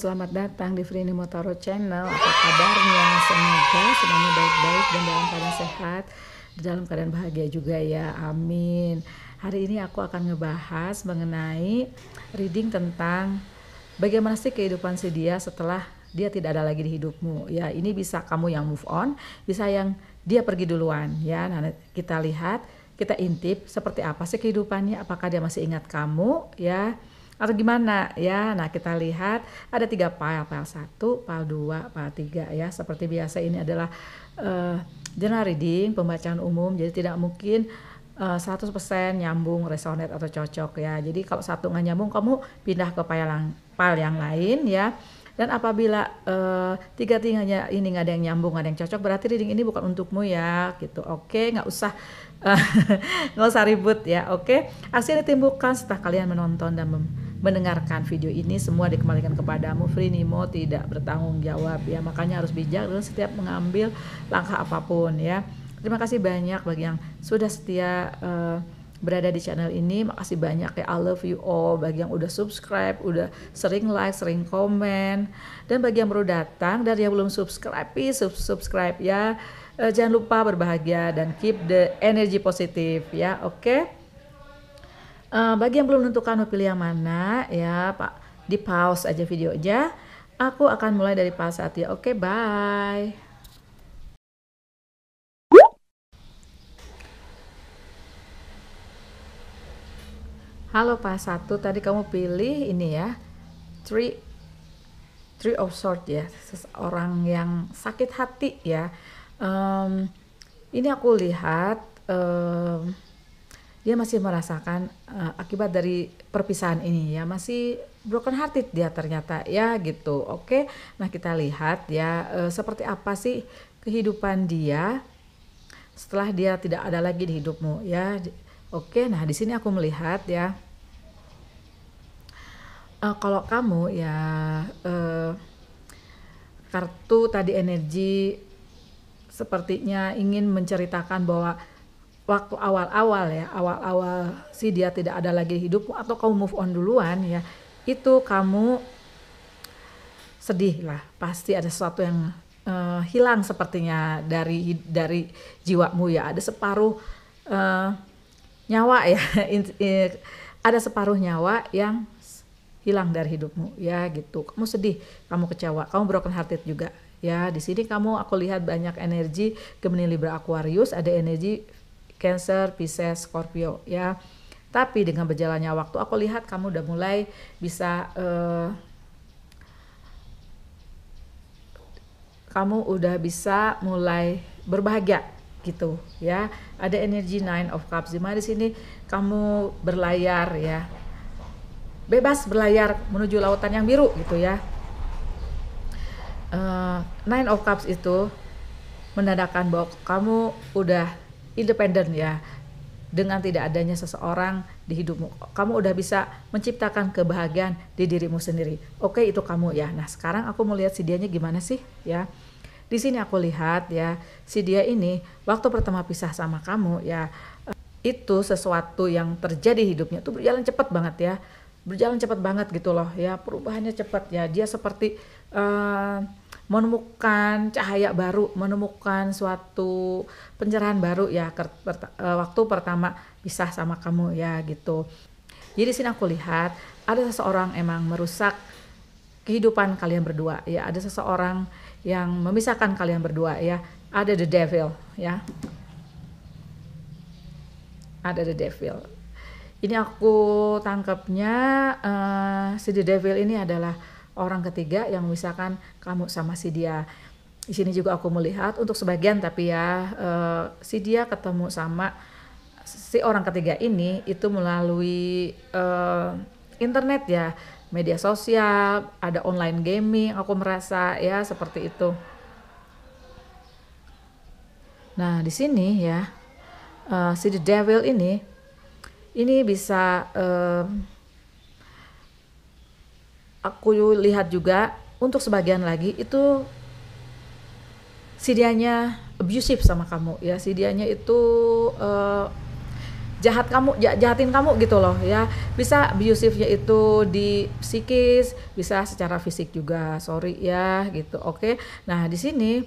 selamat datang di Frini Motoro Channel. Apa kabarnya? Semoga semuanya baik-baik dan dalam keadaan sehat, dalam keadaan bahagia juga ya. Amin. Hari ini aku akan ngebahas mengenai reading tentang bagaimana sih kehidupan si dia setelah dia tidak ada lagi di hidupmu. Ya, ini bisa kamu yang move on, bisa yang dia pergi duluan ya. Nah, kita lihat, kita intip seperti apa sih kehidupannya, apakah dia masih ingat kamu ya atau gimana ya nah kita lihat ada tiga file file 1 file 2 file 3 ya seperti biasa ini adalah uh, eh, general reading pembacaan umum jadi tidak mungkin uh, eh, 100% nyambung resonate atau cocok ya jadi kalau satu nggak nyambung kamu pindah ke file yang, file yang lain ya dan apabila uh, tiga tiganya ini nggak ada yang nyambung nggak ada yang cocok berarti reading ini bukan untukmu ya gitu oke nggak usah nggak usah ribut ya oke okay? aksi yang ditimbulkan setelah kalian menonton dan mendengarkan video ini semua dikembalikan kepadamu Free Nemo tidak bertanggung jawab ya makanya harus bijak dalam setiap mengambil langkah apapun ya terima kasih banyak bagi yang sudah setia uh, berada di channel ini makasih banyak ya I love you all bagi yang udah subscribe udah sering like sering komen dan bagi yang baru datang dan yang belum subscribe please subscribe ya uh, jangan lupa berbahagia dan keep the energy positif ya oke okay? uh, eh, bagi yang belum menentukan mau pilih yang mana ya pak di pause aja video aja. aku akan mulai dari pas saat ya oke okay, bye Halo pas satu tadi kamu pilih ini ya three three of swords ya seseorang yang sakit hati ya um, ini aku lihat um, dia masih merasakan uh, akibat dari perpisahan ini ya masih broken hearted dia ternyata ya gitu oke nah kita lihat ya uh, seperti apa sih kehidupan dia setelah dia tidak ada lagi di hidupmu ya oke nah di sini aku melihat ya uh, kalau kamu ya uh, kartu tadi energi sepertinya ingin menceritakan bahwa waktu awal-awal ya, awal-awal si dia tidak ada lagi hidup atau kamu move on duluan ya, itu kamu sedih lah, pasti ada sesuatu yang uh, hilang sepertinya dari dari jiwamu ya, ada separuh uh, nyawa ya, ada separuh nyawa yang hilang dari hidupmu ya gitu, kamu sedih, kamu kecewa, kamu broken hearted juga Ya, di sini kamu aku lihat banyak energi Gemini Libra Aquarius, ada energi Cancer, Pisces, Scorpio ya. Tapi dengan berjalannya waktu aku lihat kamu udah mulai bisa uh, kamu udah bisa mulai berbahagia gitu ya. Ada energi Nine of Cups. Dimana di sini kamu berlayar ya. Bebas berlayar menuju lautan yang biru gitu ya uh, Nine of Cups itu menandakan bahwa kamu udah independen ya dengan tidak adanya seseorang di hidupmu. Kamu udah bisa menciptakan kebahagiaan di dirimu sendiri. Oke, itu kamu ya. Nah, sekarang aku mau lihat si nya gimana sih ya. Di sini aku lihat ya, si dia ini waktu pertama pisah sama kamu ya itu sesuatu yang terjadi hidupnya itu berjalan cepat banget ya. Berjalan cepat banget gitu loh ya, perubahannya cepat ya. Dia seperti uh, menemukan cahaya baru, menemukan suatu pencerahan baru ya e, waktu pertama pisah sama kamu ya gitu. Jadi sini aku lihat ada seseorang emang merusak kehidupan kalian berdua ya, ada seseorang yang memisahkan kalian berdua ya. Ada the devil ya. Ada the devil. Ini aku tangkapnya uh, si the devil ini adalah orang ketiga yang misalkan kamu sama si dia di sini juga aku melihat untuk sebagian tapi ya uh, si dia ketemu sama si orang ketiga ini itu melalui uh, internet ya media sosial ada online gaming aku merasa ya seperti itu nah di sini ya uh, si the devil ini ini bisa uh, aku lihat juga untuk sebagian lagi itu si dianya abusive sama kamu ya si dianya itu uh, jahat kamu jahatin kamu gitu loh ya bisa abusive nya itu di psikis bisa secara fisik juga sorry ya gitu oke okay? nah di sini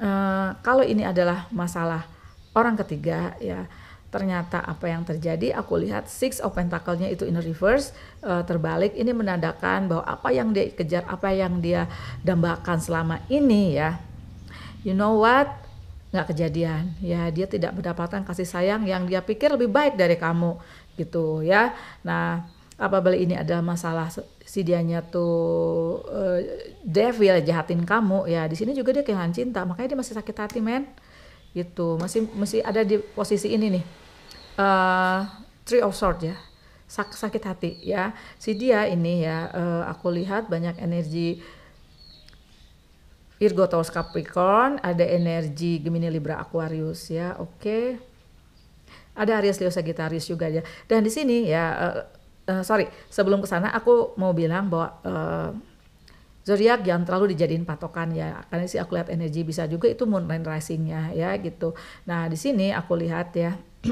uh, kalau ini adalah masalah orang ketiga ya ternyata apa yang terjadi aku lihat six of pentacles nya itu in reverse uh, terbalik ini menandakan bahwa apa yang dia kejar apa yang dia dambakan selama ini ya you know what nggak kejadian ya dia tidak mendapatkan kasih sayang yang dia pikir lebih baik dari kamu gitu ya nah apa beli ini ada masalah si dianya tuh uh, devil jahatin kamu ya di sini juga dia kehilangan cinta makanya dia masih sakit hati men gitu masih masih ada di posisi ini nih uh, three of sword ya Sak sakit hati ya si dia ini ya uh, aku lihat banyak energi Virgo Taurus Capricorn ada energi Gemini Libra Aquarius ya oke okay. ada Aries Leo Sagittarius juga ya dan di sini ya uh, uh, sorry sebelum kesana aku mau bilang bahwa uh, zodiak jangan terlalu dijadiin patokan ya karena sih aku lihat energi bisa juga itu moon risingnya ya gitu nah di sini aku lihat ya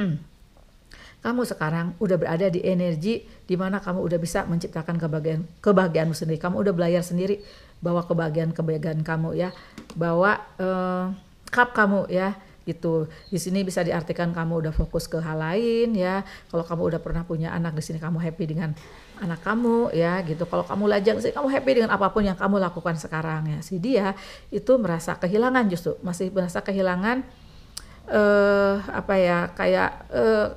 kamu sekarang udah berada di energi di mana kamu udah bisa menciptakan kebahagiaan kebahagiaanmu sendiri kamu udah belajar sendiri bawa kebahagiaan kebahagiaan kamu ya bawa eh, cup kamu ya gitu. Di sini bisa diartikan kamu udah fokus ke hal lain ya. Kalau kamu udah pernah punya anak di sini kamu happy dengan anak kamu ya gitu. Kalau kamu lajang sih kamu happy dengan apapun yang kamu lakukan sekarang ya. Si dia itu merasa kehilangan justru masih merasa kehilangan eh apa ya kayak eh,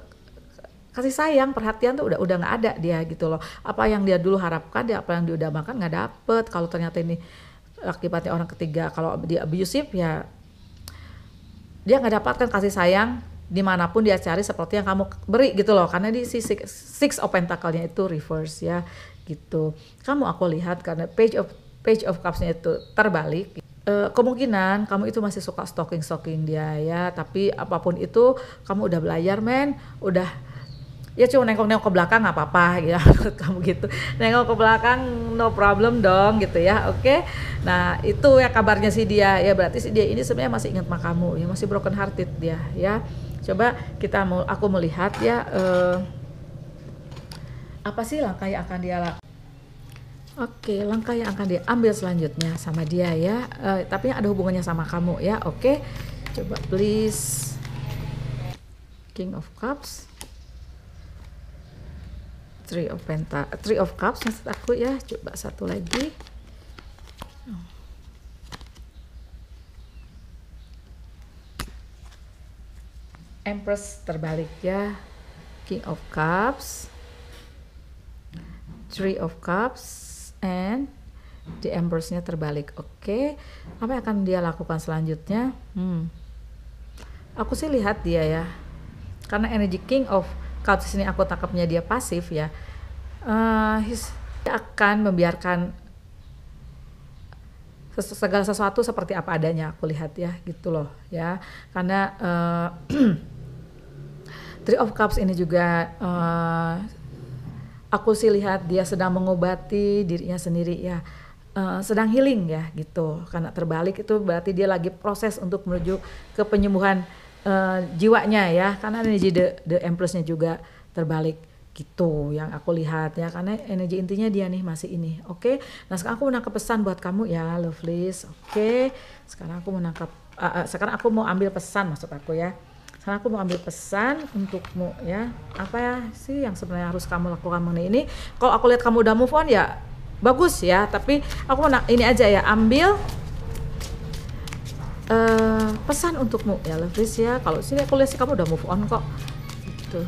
kasih sayang perhatian tuh udah udah nggak ada dia gitu loh apa yang dia dulu harapkan dia apa yang dia udah makan nggak dapet kalau ternyata ini akibatnya orang ketiga kalau dia abusive ya dia nggak dapatkan kasih sayang dimanapun dia cari seperti yang kamu beri gitu loh karena di si six, six of pentacle-nya itu reverse ya gitu kamu aku lihat karena page of page of cups-nya itu terbalik e, kemungkinan kamu itu masih suka stalking stalking dia ya tapi apapun itu kamu udah belajar men udah ya cuma nengok-nengok ke belakang nggak apa-apa ya kamu gitu nengok ke belakang no problem dong gitu ya oke nah itu ya kabarnya si dia ya berarti si dia ini sebenarnya masih ingat sama kamu ya masih broken hearted dia ya coba kita mau aku melihat ya eh, apa sih langkah yang akan dia lakukan Oke, langkah yang akan diambil selanjutnya sama dia ya. eh, tapi ada hubungannya sama kamu ya. Oke, coba please. King of Cups, Three of pentacles Three of Cups maksud aku ya. Coba satu lagi. Empress terbalik ya King of Cups Three of Cups and the Empressnya terbalik oke okay. apa yang akan dia lakukan selanjutnya hmm. aku sih lihat dia ya karena Energy King of Cups ini aku tangkapnya dia pasif ya uh, dia akan membiarkan segala sesuatu seperti apa adanya aku lihat ya gitu loh ya karena uh, Three of Cups ini juga uh, aku sih lihat dia sedang mengobati dirinya sendiri ya uh, sedang healing ya gitu karena terbalik itu berarti dia lagi proses untuk menuju ke penyembuhan uh, jiwanya ya karena energi the, the empressnya juga terbalik gitu yang aku lihat ya karena energi intinya dia nih masih ini oke okay? nah sekarang aku menangkap pesan buat kamu ya lovelies oke okay? sekarang aku menangkap uh, uh, sekarang aku mau ambil pesan maksud aku ya karena aku mau ambil pesan untukmu ya apa ya sih yang sebenarnya harus kamu lakukan mengenai ini kalau aku lihat kamu udah move on ya bagus ya tapi aku mau ini aja ya ambil uh, pesan untukmu ya Levis ya kalau sini aku lihat sih kamu udah move on kok gitu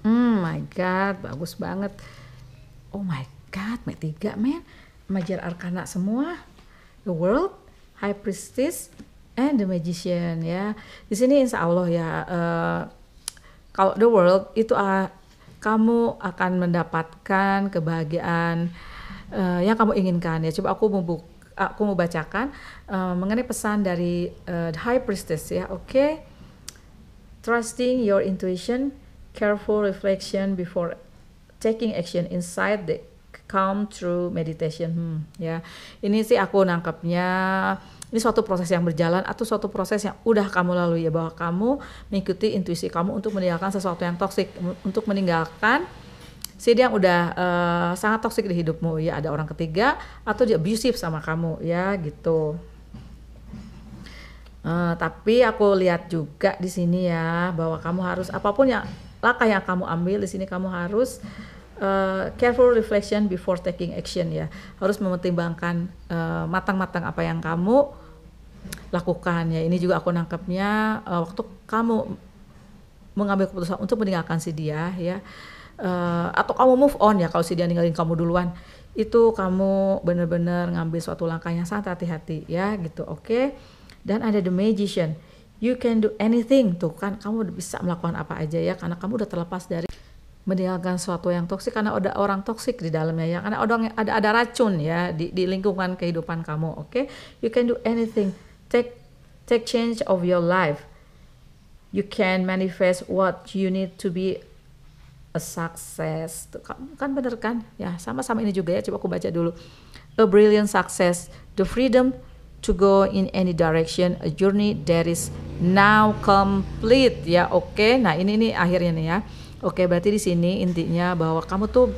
Hmm, my God, bagus banget. Oh my God, Mat 3, men. Majar Arkana semua. The World, High Priestess, and The Magician ya. Di sini insya Allah ya, uh, kalau The World itu uh, kamu akan mendapatkan kebahagiaan uh, yang kamu inginkan ya. Coba aku membuka aku mau bacakan uh, mengenai pesan dari uh, The High Priestess ya. Oke. Okay. Trusting your intuition careful reflection before taking action inside the calm through meditation. Hmm, ya. Ini sih aku nangkapnya ini suatu proses yang berjalan atau suatu proses yang udah kamu lalui ya bahwa kamu mengikuti intuisi kamu untuk meninggalkan sesuatu yang toksik, untuk meninggalkan si dia yang udah uh, sangat toksik di hidupmu ya ada orang ketiga atau dia abusive sama kamu ya gitu. Uh, tapi aku lihat juga di sini ya bahwa kamu harus apapun yang langkah yang kamu ambil di sini kamu harus uh, careful reflection before taking action ya. Harus mempertimbangkan matang eh, matang-matang apa yang kamu lakukan ya. Ini juga aku nangkepnya uh, waktu kamu mengambil keputusan untuk meninggalkan si dia ya. Uh, atau kamu move on ya kalau si dia ninggalin kamu duluan itu kamu benar-benar ngambil suatu langkah yang sangat hati-hati ya gitu oke okay? dan ada the magician you can do anything tuh kan kamu udah bisa melakukan apa aja ya karena kamu udah terlepas dari meninggalkan sesuatu yang toksik karena ada orang toksik di dalamnya ya karena ada ada ada racun ya di, di lingkungan kehidupan kamu oke okay? you can do anything take take change of your life you can manifest what you need to be a success tuh kan bener kan ya sama-sama ini juga ya coba aku baca dulu a brilliant success the freedom to go in any direction, a journey that is now complete ya. Oke, okay. nah ini nih akhirnya nih ya. Oke, okay, berarti di sini intinya bahwa kamu tuh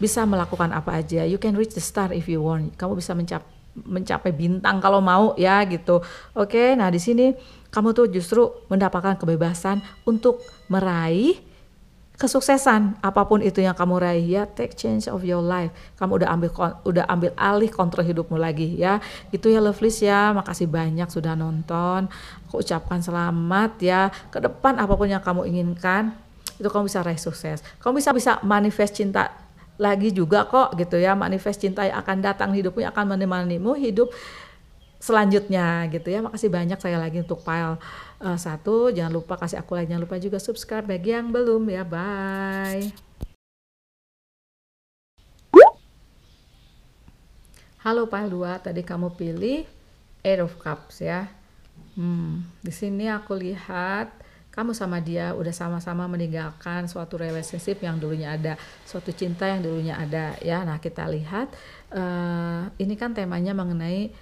bisa melakukan apa aja. You can reach the star if you want. Kamu bisa mencap mencapai bintang kalau mau ya gitu. Oke, okay, nah di sini kamu tuh justru mendapatkan kebebasan untuk meraih kesuksesan apapun itu yang kamu raih ya take change of your life kamu udah ambil udah ambil alih kontrol hidupmu lagi ya itu ya lovelies ya makasih banyak sudah nonton aku ucapkan selamat ya ke depan apapun yang kamu inginkan itu kamu bisa raih sukses kamu bisa bisa manifest cinta lagi juga kok gitu ya manifest cinta yang akan datang hidupmu yang akan menemanimu hidup selanjutnya gitu ya. Makasih banyak saya lagi untuk file uh, satu. Jangan lupa kasih aku like, jangan lupa juga subscribe bagi yang belum ya. Bye. Halo file 2, tadi kamu pilih Eight of Cups ya. Hmm, di sini aku lihat kamu sama dia udah sama-sama meninggalkan suatu relationship yang dulunya ada, suatu cinta yang dulunya ada ya. Nah, kita lihat uh, ini kan temanya mengenai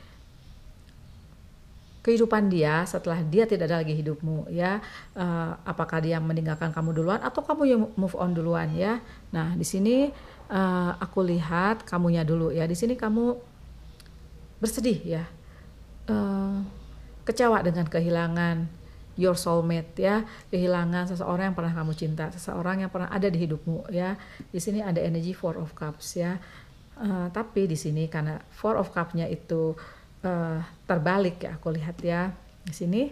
kehidupan dia setelah dia tidak ada lagi hidupmu ya uh, apakah dia meninggalkan kamu duluan atau kamu yang move on duluan ya nah di sini uh, aku lihat kamunya dulu ya di sini kamu bersedih ya uh, kecewa dengan kehilangan your soulmate ya kehilangan seseorang yang pernah kamu cinta seseorang yang pernah ada di hidupmu ya di sini ada energy four of cups ya uh, tapi di sini karena four of cupsnya itu uh, terbalik ya aku lihat ya di sini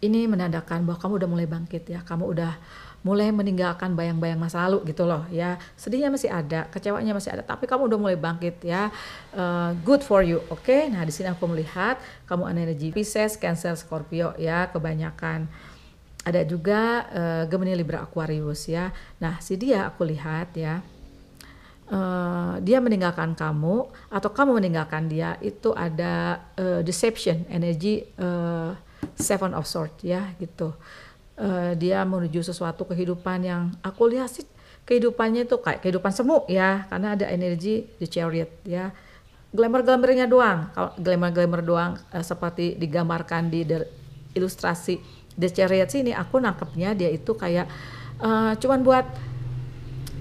ini menandakan bahwa kamu udah mulai bangkit ya kamu udah mulai meninggalkan bayang-bayang masa lalu gitu loh ya sedihnya masih ada kecewanya masih ada tapi kamu udah mulai bangkit ya uh, good for you oke okay? nah di sini aku melihat kamu energi Pisces Cancer Scorpio ya kebanyakan ada juga uh, Gemini Libra Aquarius ya nah si dia aku lihat ya Eh, dia meninggalkan kamu atau kamu meninggalkan dia itu ada uh, deception energy uh, seven of sword ya gitu uh, dia menuju sesuatu kehidupan yang aku lihat sih kehidupannya itu kayak kehidupan semu ya karena ada energi the chariot ya glamour glamournya doang kalau glamour glamour doang uh, seperti digambarkan di the, ilustrasi the chariot sini aku nangkepnya dia itu kayak uh, cuman buat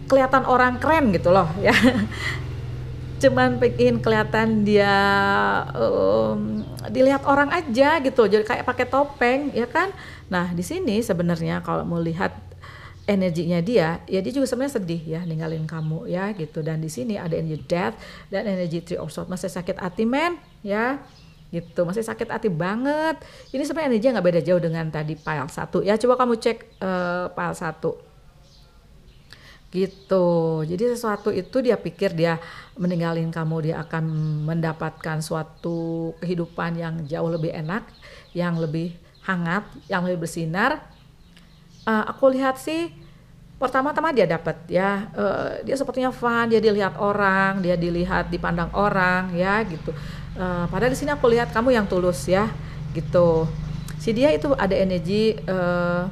kelihatan orang keren gitu loh ya cuman pengen kelihatan dia um, dilihat orang aja gitu jadi kayak pakai topeng ya kan nah di sini sebenarnya kalau mau lihat energinya dia ya dia juga sebenarnya sedih ya ninggalin kamu ya gitu dan di sini ada energi death dan energi three of swords masih sakit hati men ya gitu masih sakit hati banget ini sebenarnya energinya nggak beda jauh dengan tadi pile satu ya coba kamu cek uh, pile satu gitu jadi sesuatu itu dia pikir dia meninggalin kamu dia akan mendapatkan suatu kehidupan yang jauh lebih enak yang lebih hangat yang lebih bersinar uh, aku lihat sih pertama-tama dia dapat ya uh, dia sepertinya fun dia dilihat orang dia dilihat dipandang orang ya gitu uh, padahal di sini aku lihat kamu yang tulus ya gitu si dia itu ada energi uh,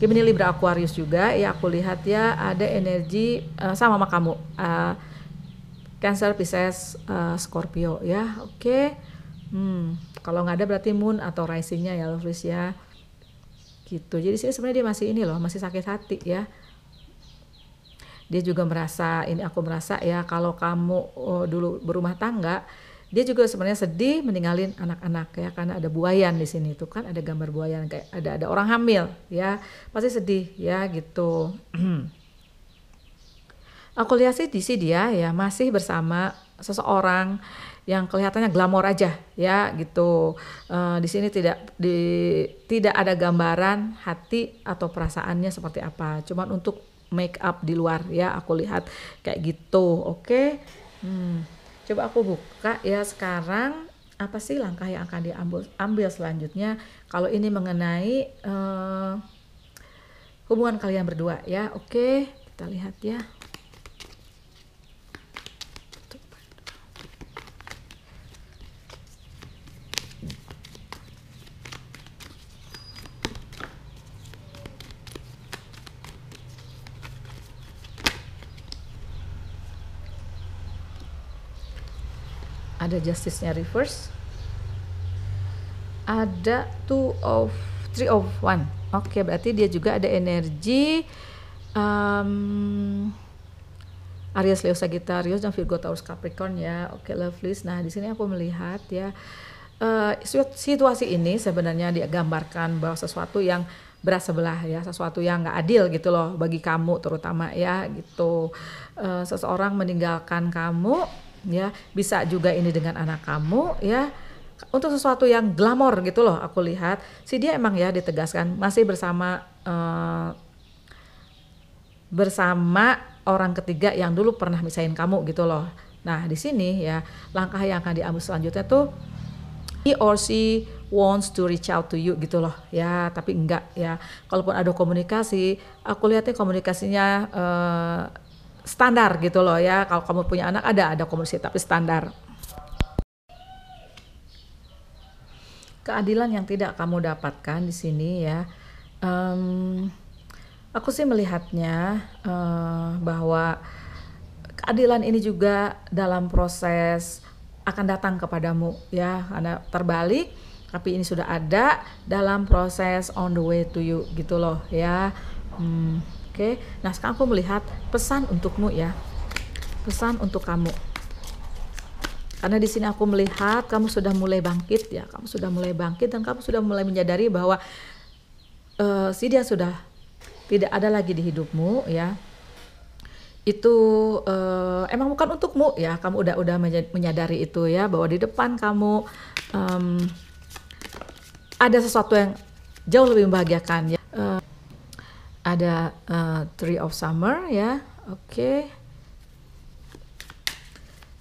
Gemini Libra Aquarius juga ya aku lihat ya ada energi uh, sama sama kamu uh, Cancer Pisces uh, Scorpio ya oke okay. hmm, kalau nggak ada berarti Moon atau Risingnya ya Lovelace ya gitu jadi sini sebenarnya dia masih ini loh masih sakit hati ya dia juga merasa ini aku merasa ya kalau kamu oh, dulu berumah tangga dia juga sebenarnya sedih meninggalin anak-anak ya karena ada buayan di sini itu kan ada gambar buayan kayak ada ada orang hamil ya pasti sedih ya gitu aku lihat sih di sini dia ya, ya masih bersama seseorang yang kelihatannya glamor aja ya gitu uh, di sini tidak di tidak ada gambaran hati atau perasaannya seperti apa cuman untuk make up di luar ya aku lihat kayak gitu oke okay? hmm. Coba aku buka ya sekarang apa sih langkah yang akan diambil ambil selanjutnya kalau ini mengenai uh, hubungan kalian berdua ya. Oke, kita lihat ya. ada justice-nya reverse ada two of three of one oke okay, berarti dia juga ada energi um, Aries Leo Sagittarius dan Virgo Taurus Capricorn ya oke okay, lovely. nah di sini aku melihat ya uh, situasi ini sebenarnya digambarkan bahwa sesuatu yang berat sebelah ya sesuatu yang nggak adil gitu loh bagi kamu terutama ya gitu uh, seseorang meninggalkan kamu ya bisa juga ini dengan anak kamu ya untuk sesuatu yang glamor gitu loh aku lihat si dia emang ya ditegaskan masih bersama uh, bersama orang ketiga yang dulu pernah misahin kamu gitu loh nah di sini ya langkah yang akan diambil selanjutnya tuh he or she wants to reach out to you gitu loh ya tapi enggak ya kalaupun ada komunikasi aku lihatnya komunikasinya uh, standar gitu loh ya kalau kamu punya anak ada ada komersi tapi standar keadilan yang tidak kamu dapatkan di sini ya um, aku sih melihatnya uh, bahwa keadilan ini juga dalam proses akan datang kepadamu ya anda terbalik tapi ini sudah ada dalam proses on the way to you gitu loh ya hmm. Oke, nah sekarang aku melihat pesan untukmu ya. Pesan untuk kamu. Karena di sini aku melihat kamu sudah mulai bangkit ya, kamu sudah mulai bangkit dan kamu sudah mulai menyadari bahwa uh, si dia sudah tidak ada lagi di hidupmu ya. Itu uh, emang bukan untukmu ya, kamu udah udah menyadari itu ya bahwa di depan kamu um, ada sesuatu yang jauh lebih membahagiakan ya. Uh, ada uh, Tree of Summer ya. Oke. Okay.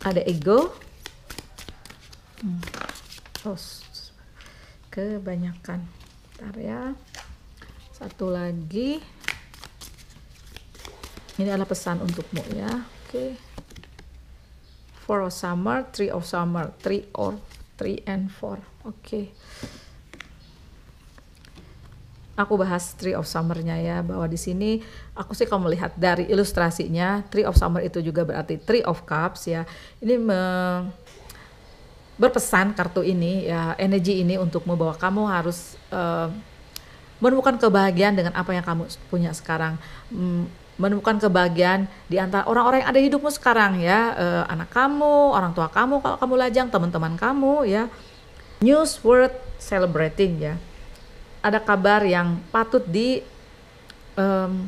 Ada ego. Hmm. kebanyakan. Bentar ya. Satu lagi. Ini adalah pesan untukmu ya. Oke. Okay. Four of Summer, Three of Summer, Three or Three and Four. Oke. Okay aku bahas Tree of Summer-nya ya bahwa di sini aku sih kalau melihat dari ilustrasinya Tree of Summer itu juga berarti Tree of Cups ya. Ini me berpesan kartu ini ya energi ini untuk membawa kamu harus uh, menemukan kebahagiaan dengan apa yang kamu punya sekarang mm, menemukan kebahagiaan di antara orang-orang yang ada hidupmu sekarang ya uh, anak kamu orang tua kamu kalau kamu lajang teman-teman kamu ya news worth celebrating ya ada kabar yang patut di um,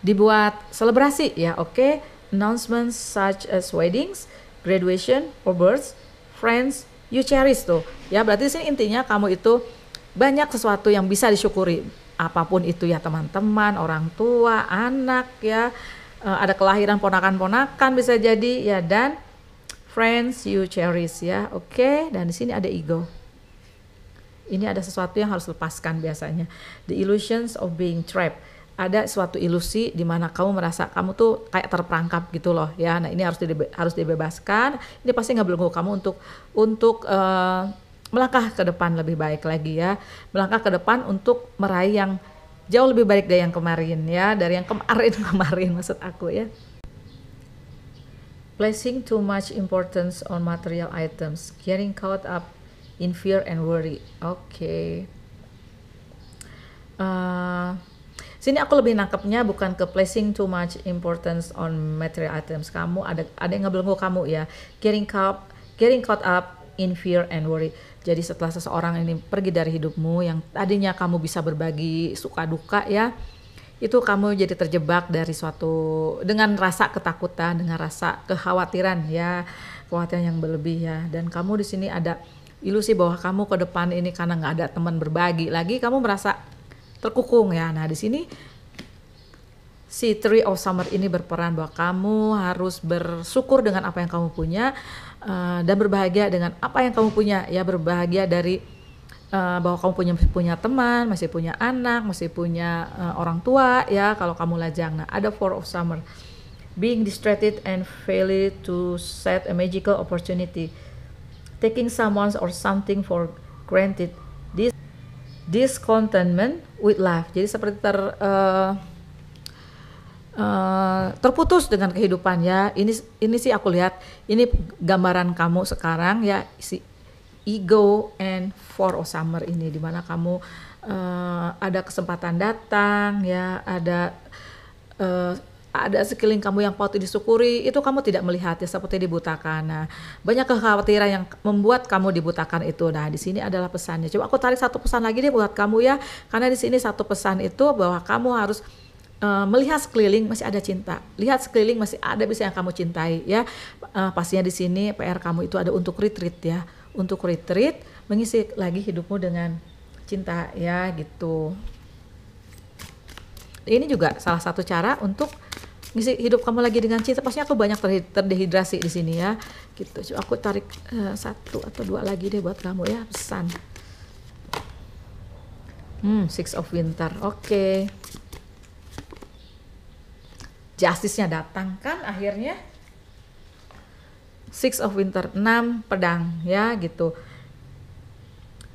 dibuat selebrasi ya oke okay? announcements such as weddings graduation or births friends you cherish tuh ya berarti sih intinya kamu itu banyak sesuatu yang bisa disyukuri apapun itu ya teman-teman orang tua anak ya eh, ada kelahiran ponakan-ponakan bisa jadi ya dan friends you cherish ya oke okay? dan di sini ada ego ini ada sesuatu yang harus lepaskan biasanya. The illusions of being trapped. Ada suatu ilusi di mana kamu merasa kamu tuh kayak terperangkap gitu loh ya. Nah ini harus dibe harus dibebaskan. Ini pasti nggak belenggu kamu untuk untuk uh, melangkah ke depan lebih baik lagi ya. Melangkah ke depan untuk meraih yang jauh lebih baik dari yang kemarin ya. Dari yang kemarin kemarin maksud aku ya placing too much importance on material items, getting caught up in fear and worry. Oke. Okay. Uh, eh, sini aku lebih nangkepnya bukan ke placing too much importance on material items kamu ada ada yang ngebelenggu kamu ya getting caught getting caught up in fear and worry jadi setelah seseorang ini pergi dari hidupmu yang tadinya kamu bisa berbagi suka duka ya itu kamu jadi terjebak dari suatu dengan rasa ketakutan dengan rasa kekhawatiran ya kekhawatiran yang berlebih ya dan kamu di sini ada ilusi bahwa kamu ke depan ini karena nggak ada teman berbagi lagi kamu merasa terkukung ya nah di sini si Tree of Summer ini berperan bahwa kamu harus bersyukur dengan apa yang kamu punya uh, dan berbahagia dengan apa yang kamu punya ya berbahagia dari uh, bahwa kamu punya punya teman masih punya anak masih punya uh, orang tua ya kalau kamu lajang nah ada Four of Summer being distracted and failure to set a magical opportunity taking someone or something for granted, this discontentment with life. Jadi seperti ter uh, uh, terputus dengan kehidupan ya. Ini ini sih aku lihat ini gambaran kamu sekarang ya si ego and for of summer ini dimana kamu uh, ada kesempatan datang ya ada uh, ada sekeliling kamu yang patut disyukuri, itu kamu tidak melihatnya seperti dibutakan. Nah, banyak kekhawatiran yang membuat kamu dibutakan itu. Nah, di sini adalah pesannya. Coba aku tarik satu pesan lagi nih buat kamu ya, karena di sini satu pesan itu bahwa kamu harus eh, melihat sekeliling masih ada cinta, lihat sekeliling masih ada bisa yang kamu cintai ya. Eh, pastinya di sini PR kamu itu ada untuk retreat ya, untuk retreat mengisi lagi hidupmu dengan cinta ya gitu. Ini juga salah satu cara untuk ngisi hidup kamu lagi dengan cinta pasti aku banyak terdehidrasi di sini ya gitu Coba aku tarik uh, satu atau dua lagi deh buat kamu ya pesan hmm six of winter oke okay. justice-nya datang kan akhirnya six of winter enam pedang ya gitu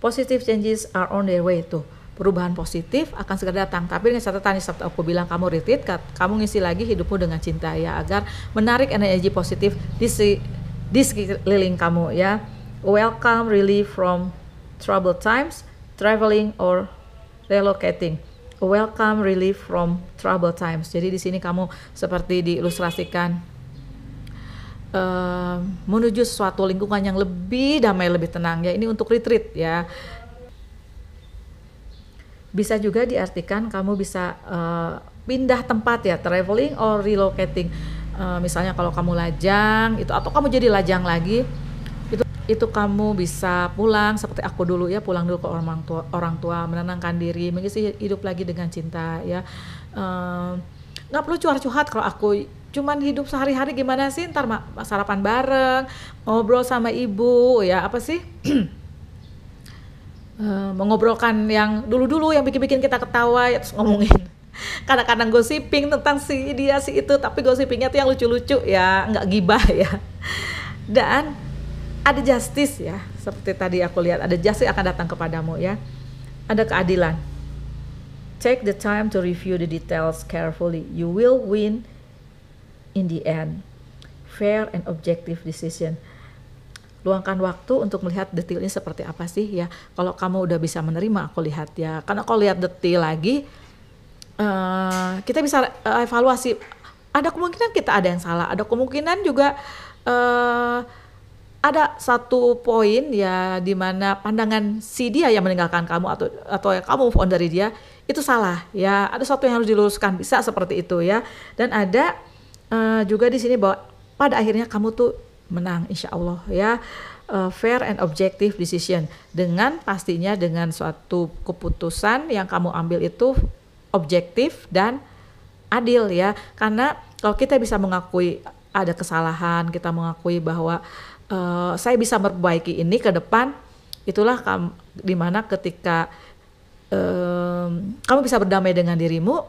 positive changes are on their way tuh perubahan positif akan segera datang. Tapi dengan catatan yang aku bilang kamu retreat, kamu ngisi lagi hidupmu dengan cinta ya agar menarik energi positif di si, di sekeliling kamu ya. Welcome relief from trouble times, traveling or relocating. Welcome relief from trouble times. Jadi di sini kamu seperti diilustrasikan uh, menuju suatu lingkungan yang lebih damai, lebih tenang ya. Ini untuk retreat ya. Bisa juga diartikan kamu bisa uh, pindah tempat ya, traveling or relocating. Uh, misalnya kalau kamu lajang itu atau kamu jadi lajang lagi itu itu kamu bisa pulang seperti aku dulu ya pulang dulu ke orang tua orang tua menenangkan diri mengisi hidup lagi dengan cinta ya eh, nggak uh, perlu curhat-curhat kalau aku cuman hidup sehari-hari gimana sih ntar sarapan bareng ngobrol sama ibu ya apa sih Eh, mengobrolkan yang dulu-dulu yang bikin-bikin kita ketawa ya, terus ngomongin kadang-kadang gosiping tentang si dia si itu tapi gosipingnya tuh yang lucu-lucu ya nggak gibah ya dan ada justice ya seperti tadi aku lihat ada justice akan datang kepadamu ya ada keadilan take the time to review the details carefully you will win in the end fair and objective decision luangkan waktu untuk melihat detailnya seperti apa sih ya kalau kamu udah bisa menerima aku lihat ya karena kalau lihat detail lagi uh, kita bisa uh, evaluasi ada kemungkinan kita ada yang salah ada kemungkinan juga uh, ada satu poin ya di mana pandangan si dia yang meninggalkan kamu atau atau yang kamu move on dari dia itu salah ya ada satu yang harus diluruskan bisa seperti itu ya dan ada uh, juga di sini bahwa pada akhirnya kamu tuh menang insya Allah ya uh, fair and objective decision dengan pastinya dengan suatu keputusan yang kamu ambil itu objektif dan adil ya karena kalau kita bisa mengakui ada kesalahan kita mengakui bahwa uh, saya bisa memperbaiki ini ke depan itulah kam, dimana ketika um, kamu bisa berdamai dengan dirimu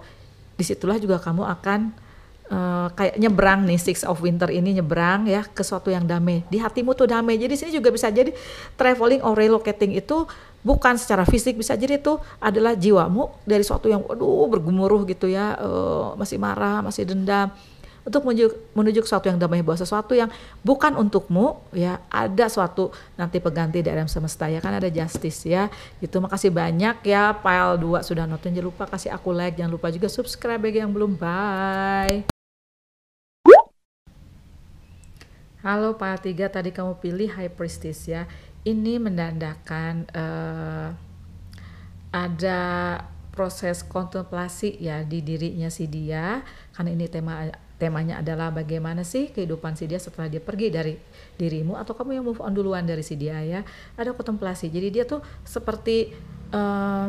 disitulah juga kamu akan Uh, kayak nyebrang nih Six of Winter ini nyebrang ya ke suatu yang damai di hatimu tuh damai jadi sini juga bisa jadi traveling or relocating itu bukan secara fisik bisa jadi itu adalah jiwamu dari suatu yang aduh bergemuruh gitu ya uh, masih marah masih dendam untuk menuju, menuju ke suatu yang damai bahwa sesuatu yang bukan untukmu ya ada suatu nanti pengganti dari alam semesta ya kan ada justice ya gitu makasih banyak ya file 2 sudah nonton jangan lupa kasih aku like jangan lupa juga subscribe bagi yang belum bye Halo Pak Tiga, tadi kamu pilih High Priestess ya. Ini menandakan uh, ada proses kontemplasi ya di dirinya si dia. Karena ini tema temanya adalah bagaimana sih kehidupan si dia setelah dia pergi dari dirimu atau kamu yang move on duluan dari si dia ya. Ada kontemplasi. Jadi dia tuh seperti uh,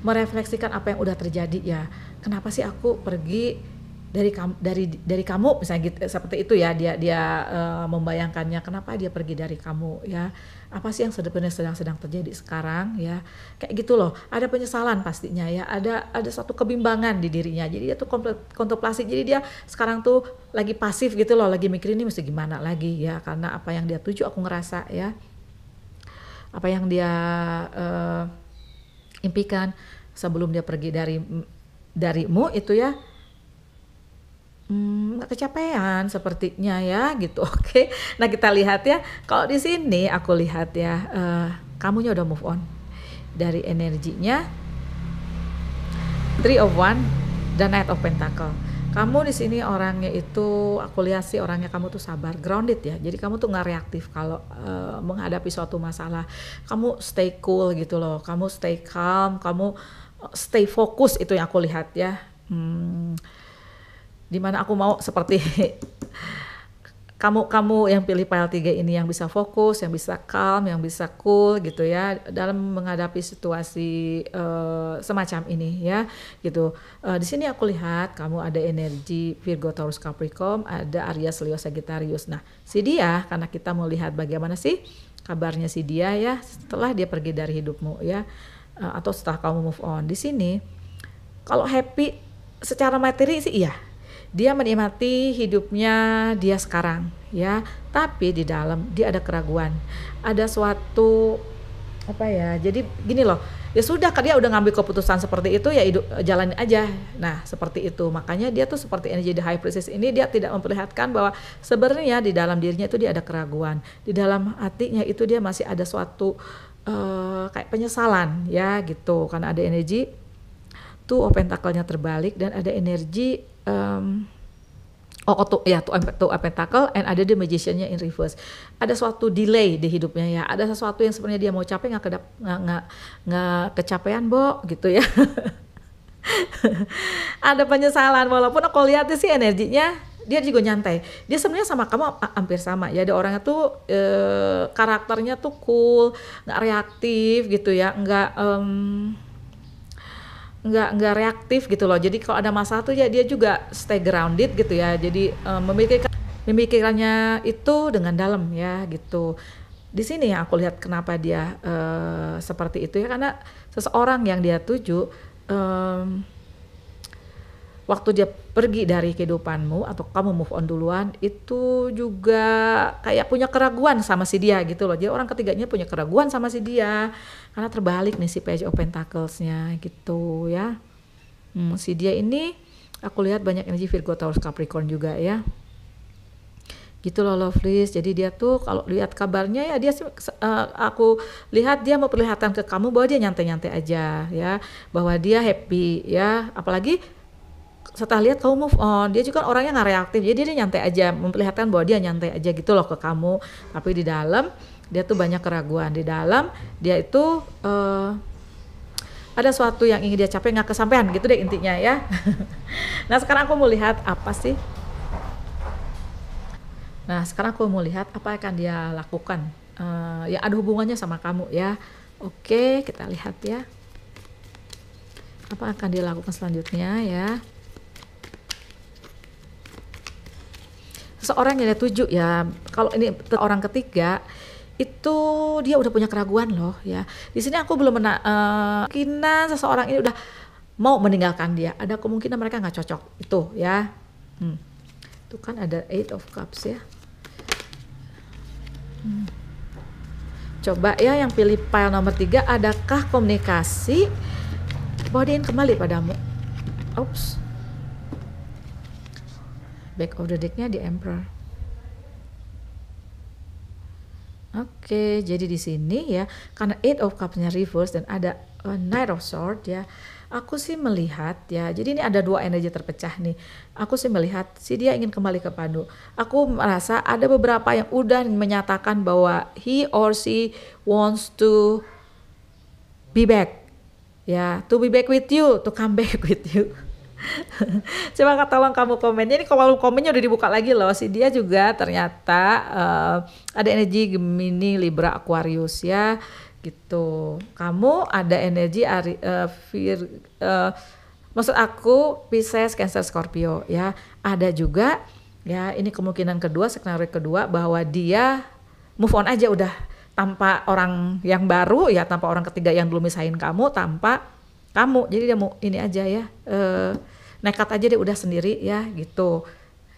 merefleksikan apa yang udah terjadi ya. Kenapa sih aku pergi dari kamu dari dari kamu misalnya gitu eh, seperti itu ya dia dia uh, membayangkannya kenapa dia pergi dari kamu ya apa sih yang sebenarnya sedang sedang terjadi sekarang ya kayak gitu loh ada penyesalan pastinya ya ada ada satu kebimbangan di dirinya jadi dia tuh kontemplasi jadi dia sekarang tuh lagi pasif gitu loh lagi mikirin ini mesti gimana lagi ya karena apa yang dia tuju aku ngerasa ya apa yang dia uh, impikan sebelum dia pergi dari darimu itu ya hmm, kecapean sepertinya ya gitu oke okay. nah kita lihat ya kalau di sini aku lihat ya uh, kamunya udah move on dari energinya three of one dan knight of pentacle kamu di sini orangnya itu aku lihat sih orangnya kamu tuh sabar grounded ya jadi kamu tuh nggak reaktif kalau uh, menghadapi suatu masalah kamu stay cool gitu loh kamu stay calm kamu eh, stay fokus itu yang aku lihat ya hmm, dimana aku mau seperti kamu kamu yang pilih file 3 ini yang bisa fokus, yang bisa calm, yang bisa cool gitu ya dalam menghadapi situasi uh, semacam ini ya gitu. Uh, di sini aku lihat kamu ada energi Virgo Taurus Capricorn, ada Aries Leo Sagittarius. Nah, si dia karena kita mau lihat bagaimana sih kabarnya si dia ya setelah dia pergi dari hidupmu ya eh, atau setelah kamu move on. Di sini kalau happy secara materi sih iya dia menikmati hidupnya dia sekarang ya tapi di dalam dia ada keraguan ada suatu apa ya jadi gini loh ya sudah kan dia udah ngambil keputusan seperti itu ya hidup eh, jalan aja nah seperti itu makanya dia tuh seperti energi the high priestess ini dia tidak memperlihatkan bahwa sebenarnya di dalam dirinya itu dia ada keraguan di dalam hatinya itu dia masih ada suatu uh, kayak penyesalan ya gitu karena ada energi tuh of pentacle terbalik dan ada energi um, Oh, oh tuh ya tuh tuh pentacle and ada the magiciannya in reverse. Ada suatu delay di hidupnya ya. Ada sesuatu yang sebenarnya dia mau capek nggak kedap nggak nggak kecapean, Bo, gitu ya. ada penyesalan walaupun aku lihat sih energinya dia juga nyantai. Dia sebenarnya sama kamu hampir sama ya. Ada orangnya tuh e, karakternya tuh cool, nggak reaktif gitu ya, nggak um, nggak nggak reaktif gitu loh jadi kalau ada masalah tuh ya dia juga stay grounded gitu ya jadi um, memikirkan memikirkannya itu dengan dalam ya gitu di sini yang aku lihat kenapa dia uh, seperti itu ya karena seseorang yang dia tuju um, waktu dia pergi dari kehidupanmu atau kamu move on duluan itu juga kayak punya keraguan sama si dia gitu loh. Jadi orang ketiganya punya keraguan sama si dia karena terbalik nih si Page of pentacles gitu ya. Hmm, si dia ini aku lihat banyak energi Virgo Taurus Capricorn juga ya. Gitu loh lovelies. Jadi dia tuh kalau lihat kabarnya ya dia uh, aku lihat dia mau perlihatkan ke kamu bahwa dia nyantai-nyantai aja ya, bahwa dia happy ya. Apalagi setelah lihat kamu oh, move on dia juga orangnya nggak reaktif jadi dia nyantai aja memperlihatkan bahwa dia nyantai aja gitu loh ke kamu tapi di dalam dia tuh banyak keraguan di dalam dia itu uh, ada suatu yang ingin dia capai nggak kesampaian gitu deh intinya ya nah sekarang aku mau lihat apa sih nah sekarang aku mau lihat apa yang akan dia lakukan uh, ya ada hubungannya sama kamu ya oke kita lihat ya apa akan dia lakukan selanjutnya ya seorang yang ada tujuh ya kalau ini orang ketiga itu dia udah punya keraguan loh ya di sini aku belum pernah uh, kemungkinan seseorang ini udah mau meninggalkan dia ada kemungkinan mereka nggak cocok itu ya hmm. itu kan ada eight of cups ya hmm. coba ya yang pilih pile nomor tiga adakah komunikasi Bodiin kembali padamu Oops back of the decknya di emperor Oke, okay, jadi di sini ya, karena Eight of Cups-nya reverse dan ada uh, Knight of Sword ya. Aku sih melihat ya, jadi ini ada dua energi terpecah nih. Aku sih melihat si dia ingin kembali ke Pandu. Aku merasa ada beberapa yang udah menyatakan bahwa he or she wants to be back. Ya, to be back with you, to come back with you. Coba tolong kamu komennya ini kalau komennya udah dibuka lagi loh. Si dia juga ternyata uh, ada energi Gemini, Libra, Aquarius ya gitu. Kamu ada energi Ari, uh, Vir, uh, maksud aku Pisces, Cancer, Scorpio ya. Ada juga ya ini kemungkinan kedua, skenario kedua bahwa dia move on aja udah tanpa orang yang baru ya tanpa orang ketiga yang belum misahin kamu tanpa kamu jadi dia mau ini aja ya uh, nekat aja deh udah sendiri ya gitu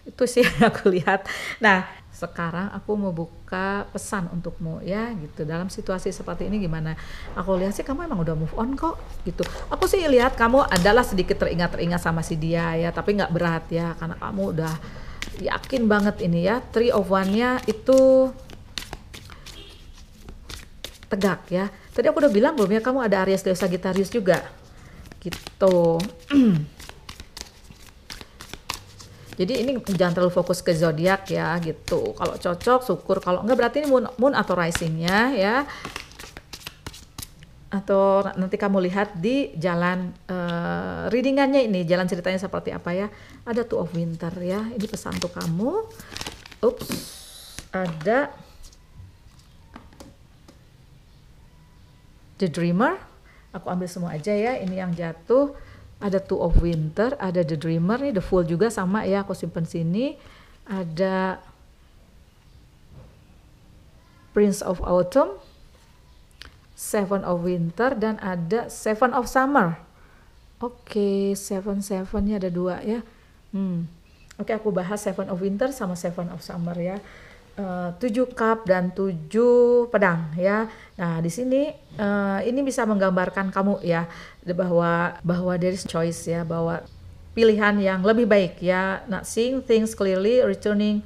itu sih yang aku lihat nah sekarang aku mau buka pesan untukmu ya gitu dalam situasi seperti ini gimana aku lihat sih kamu emang udah move on kok gitu aku sih lihat kamu adalah sedikit teringat-teringat sama si dia ya tapi nggak berat ya karena kamu udah yakin banget ini ya three of one nya itu tegak ya tadi aku udah bilang belum ya kamu ada Aries Leo Sagittarius juga gitu Jadi ini jangan terlalu fokus ke zodiak ya gitu. Kalau cocok syukur, kalau enggak berarti ini moon, moon atau risingnya ya. Atau nanti kamu lihat di jalan uh, readingannya ini, jalan ceritanya seperti apa ya. Ada two of winter ya. Ini pesan untuk kamu. Ups. Ada The Dreamer. Aku ambil semua aja ya. Ini yang jatuh ada Two of Winter, ada The Dreamer nih, The Fool juga sama ya aku simpen sini. Ada Prince of Autumn, Seven of Winter dan ada Seven of Summer. Oke, okay, Seven nya ada dua ya. Hmm. Oke, okay, aku bahas Seven of Winter sama Seven of Summer ya. Eh, tujuh cup dan tujuh pedang ya. Nah, di sini uh, ini bisa menggambarkan kamu ya bahwa bahwa there is choice ya, bahwa pilihan yang lebih baik ya. Not nah, seeing things clearly, returning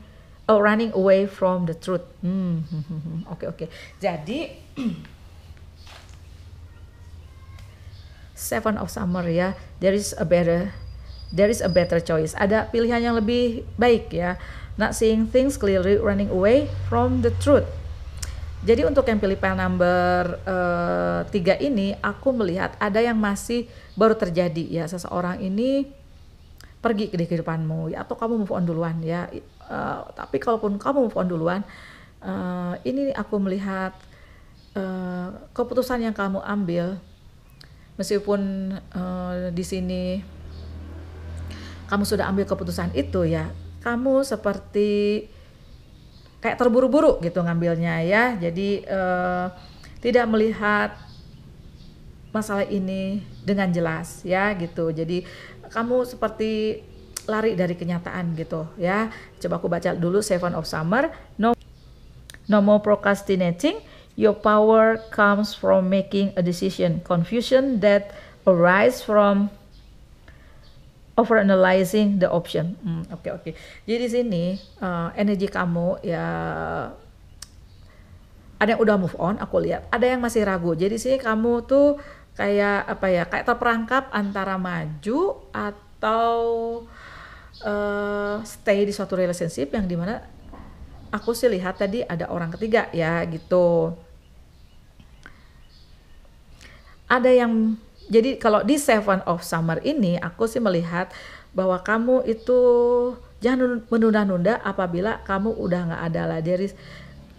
uh, running away from the truth. Hmm, oke okay, oke. Okay. Jadi Seven of Summer ya, there is a better there is a better choice. Ada pilihan yang lebih baik ya not seeing things clearly, running away from the truth. Jadi untuk yang pilih pilihan number eh, tiga ini, aku melihat ada yang masih baru terjadi ya seseorang ini pergi ke kehidupanmu ya, atau kamu move on duluan ya. Uh, tapi kalaupun kamu move on duluan, uh, ini aku melihat uh, keputusan yang kamu ambil, meskipun uh, di sini kamu sudah ambil keputusan itu ya, kamu seperti kayak terburu-buru gitu ngambilnya ya. Jadi eh, tidak melihat masalah ini dengan jelas ya gitu. Jadi kamu seperti lari dari kenyataan gitu ya. Coba aku baca dulu Seven of Summer. No no more procrastinating. Your power comes from making a decision. Confusion that arise from analyzing the option. Oke hmm, oke. Okay, okay. Jadi sini uh, energi kamu ya ada yang udah move on aku lihat, ada yang masih ragu. Jadi sih kamu tuh kayak apa ya kayak terperangkap antara maju atau uh, stay di suatu relationship yang dimana aku sih lihat tadi ada orang ketiga ya gitu ada yang jadi kalau di Seven of Summer ini aku sih melihat bahwa kamu itu jangan menunda-nunda apabila kamu udah nggak ada lah dari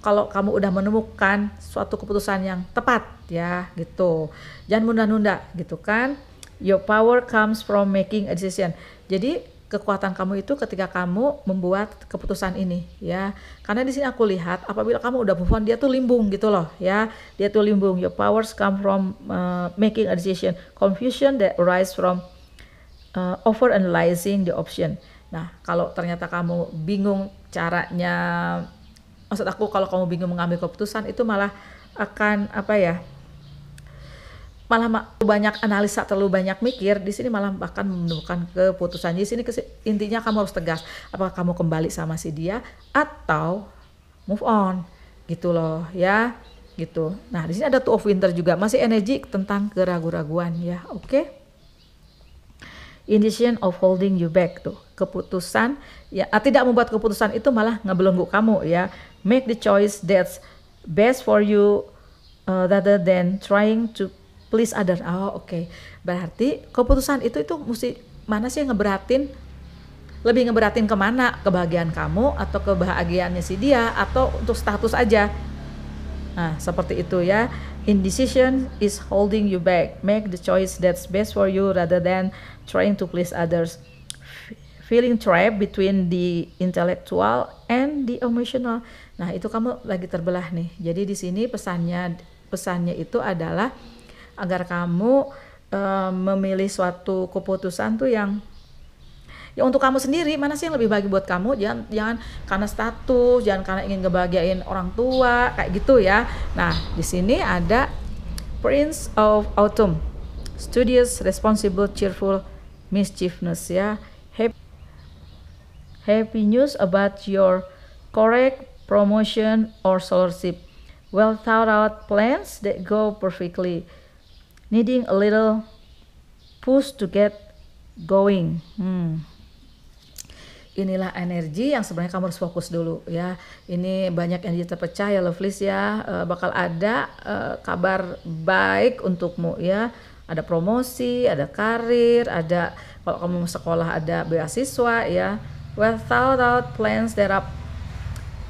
kalau kamu udah menemukan suatu keputusan yang tepat ya gitu jangan menunda-nunda gitu kan your power comes from making a decision jadi kekuatan kamu itu ketika kamu membuat keputusan ini ya karena di sini aku lihat apabila kamu udah move on dia tuh limbung gitu loh ya dia tuh limbung your powers come from uh, making a decision confusion that arise from uh, over analyzing the option nah kalau ternyata kamu bingung caranya maksud aku kalau kamu bingung mengambil keputusan itu malah akan apa ya malah banyak analisa terlalu banyak mikir di sini malah bahkan menemukan keputusan di sini intinya kamu harus tegas apakah kamu kembali sama si dia atau move on gitu loh ya gitu nah di sini ada two of winter juga masih energi tentang keraguan-raguan ya oke okay? Indecision of holding you back tuh keputusan ya ah, tidak membuat keputusan itu malah ngebelenggu kamu ya make the choice that's best for you uh, rather than trying to please other oh oke okay. berarti keputusan itu itu mesti mana sih yang ngeberatin lebih ngeberatin kemana kebahagiaan kamu atau kebahagiaannya si dia atau untuk status aja nah seperti itu ya indecision is holding you back make the choice that's best for you rather than trying to please others feeling trapped between the intellectual and the emotional. Nah, itu kamu lagi terbelah nih. Jadi di sini pesannya pesannya itu adalah agar kamu uh, memilih suatu keputusan tuh yang ya untuk kamu sendiri mana sih yang lebih baik buat kamu jangan jangan karena status jangan karena ingin ngebahagiain orang tua kayak gitu ya nah di sini ada Prince of Autumn studious responsible cheerful mischievous ya happy, happy news about your correct promotion or scholarship well thought out plans that go perfectly needing a little push to get going. Hmm. Inilah energi yang sebenarnya kamu harus fokus dulu ya. Ini banyak energi terpecah ya Lovelies ya. Uh, bakal ada uh, kabar baik untukmu ya. Ada promosi, ada karir, ada kalau kamu mau sekolah ada beasiswa ya. Without out plans that up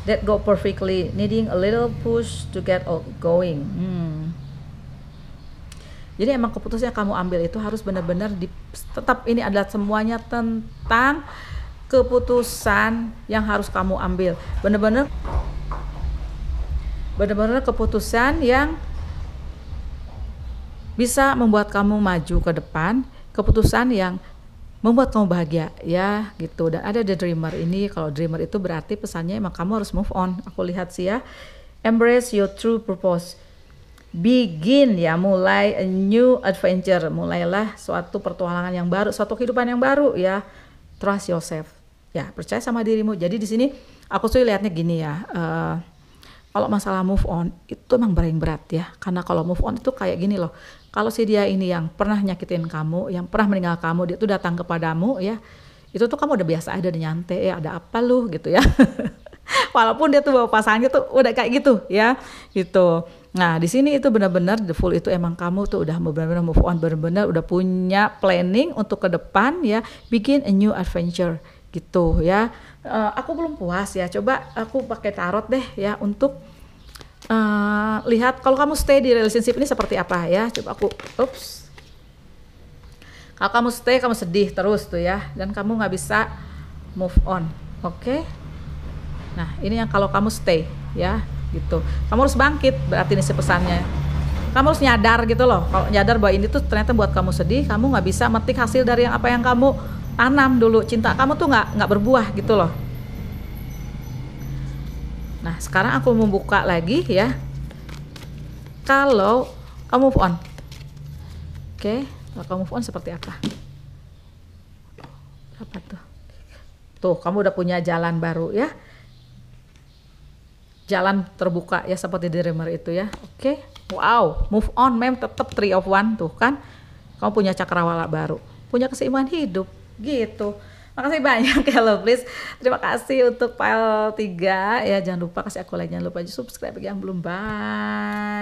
that go perfectly, needing a little push to get all going. Hmm jadi emang keputusan yang kamu ambil itu harus benar-benar tetap ini adalah semuanya tentang keputusan yang harus kamu ambil. Benar-benar benar-benar keputusan yang bisa membuat kamu maju ke depan, keputusan yang membuat kamu bahagia ya gitu dan ada the dreamer ini kalau dreamer itu berarti pesannya emang kamu harus move on aku lihat sih ya embrace your true purpose begin ya mulai a new adventure mulailah suatu pertualangan yang baru suatu kehidupan yang baru ya trust yourself ya percaya sama dirimu jadi di sini aku sih lihatnya gini ya uh, kalau masalah move on itu emang berat berat ya karena kalau move on itu kayak gini loh kalau si dia ini yang pernah nyakitin kamu yang pernah meninggal kamu dia tuh datang kepadamu ya itu tuh kamu udah biasa ada nyantai ya ada apa lu gitu ya walaupun dia tuh bawa pasangannya tuh udah kayak gitu ya gitu Nah, di sini itu benar-benar the full itu emang kamu tuh udah benar-benar move on, benar-benar udah punya planning untuk ke depan ya, bikin a new adventure gitu ya. Uh, aku belum puas ya, coba aku pakai tarot deh ya untuk uh, lihat kalau kamu stay di relationship ini seperti apa ya. Coba aku, ups. Kalau kamu stay, kamu sedih terus tuh ya, dan kamu nggak bisa move on, oke? Okay? Nah, ini yang kalau kamu stay ya gitu kamu harus bangkit berarti ini pesannya kamu harus nyadar gitu loh kalau nyadar bahwa ini tuh ternyata buat kamu sedih kamu nggak bisa metik hasil dari yang apa yang kamu tanam dulu cinta kamu tuh nggak nggak berbuah gitu loh nah sekarang aku membuka lagi ya kalau kamu move on oke okay. kalau kamu move on seperti apa apa tuh tuh kamu udah punya jalan baru ya jalan terbuka ya seperti Dreamer itu ya. Oke. Okay. Wow, move on mem tetap three of one tuh kan. Kamu punya cakrawala baru, punya keseimbangan hidup gitu. Makasih banyak ya lo please. Terima kasih untuk file 3 ya jangan lupa kasih aku like, jangan lupa subscribe yang belum. Bye.